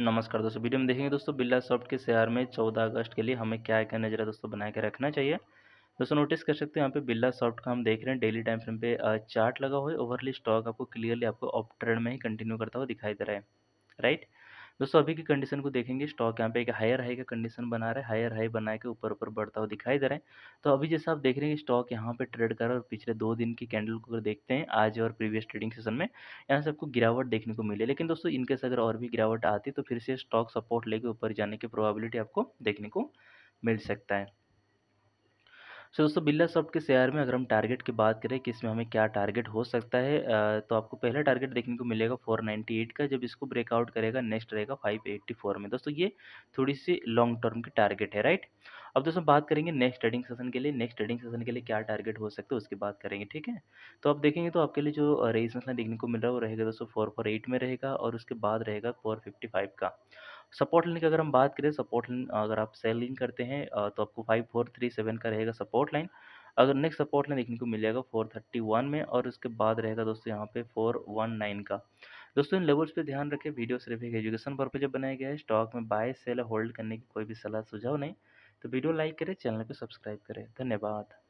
नमस्कार दोस्तों वीडियो में देखेंगे दोस्तों बिल्ला सॉफ्ट के शेयर में 14 अगस्त के लिए हमें क्या क्या नजर दोस्तों बना के रखना चाहिए दोस्तों नोटिस कर सकते हैं यहाँ पे बिल्ला सॉफ्ट का हम देख रहे हैं डेली टाइम फ्रेम पे चार्ट लगा हुआ है ओवरली स्टॉक आपको क्लियरली आपको अप ट्रेंड में ही कंटिन्यू करता हुआ दिखाई दे रहा है राइट दोस्तों अभी की कंडीशन को देखेंगे स्टॉक यहाँ पे एक हायर हाई का कंडीशन बना रहा है हायर हाई बना के ऊपर ऊपर बढ़ता हुआ दिखाई दे रहा है तो अभी जैसे आप देख रहे हैं स्टॉक यहाँ पे ट्रेड कर रहा है और पिछले दो दिन की कैंडल को अगर देखते हैं आज और प्रीवियस ट्रेडिंग सेशन में यहाँ से आपको गिरावट देखने को मिले लेकिन दोस्तों इनकेस अगर और भी गिरावट आती तो फिर से स्टॉक सपोर्ट लेके ऊपर जाने की प्रोबेबिलिटी आपको देखने को मिल सकता है सो दोस्तों बिल्ला सॉफ्ट के शेयर में अगर हम टारगेट की बात करें कि इसमें हमें क्या टारगेट हो सकता है तो आपको पहला टारगेट देखने को मिलेगा 498 का जब इसको ब्रेकआउट करेगा नेक्स्ट रहेगा 584 में दोस्तों ये थोड़ी सी लॉन्ग टर्म की टारगेट है राइट अब दोस्तों बात करेंगे नेक्स्ट ट्रेडिंग सेशन के लिए नेक्स्ट ट्रेडिंग सेशन के लिए क्या टारगेट हो सकता है उसकी बात करेंगे ठीक है तो आप देखेंगे तो आपके लिए जो रेजिस्टेंस देखने को मिल रहा है वो रहेगा दोस्तों फोर में रहेगा और उसके बाद रहेगा फोर का सपोर्ट लाइन की अगर हम बात करें सपोर्ट लाइन अगर आप सेलिंग करते हैं तो आपको फाइव फोर थ्री सेवन का रहेगा सपोर्ट लाइन अगर नेक्स्ट सपोर्ट लाइन देखने को मिलेगा फोर थर्टी वन में और उसके बाद रहेगा दोस्तों यहाँ पे फोर वन नाइन का दोस्तों इन लेवल्स पे ध्यान रखें वीडियो सिर्फ एक एजुकेशन पर्पज बनाया गया है स्टॉक में बाय सेल होल्ड करने की कोई भी सलाह सुझाव नहीं तो वीडियो लाइक करें चैनल को सब्सक्राइब करें धन्यवाद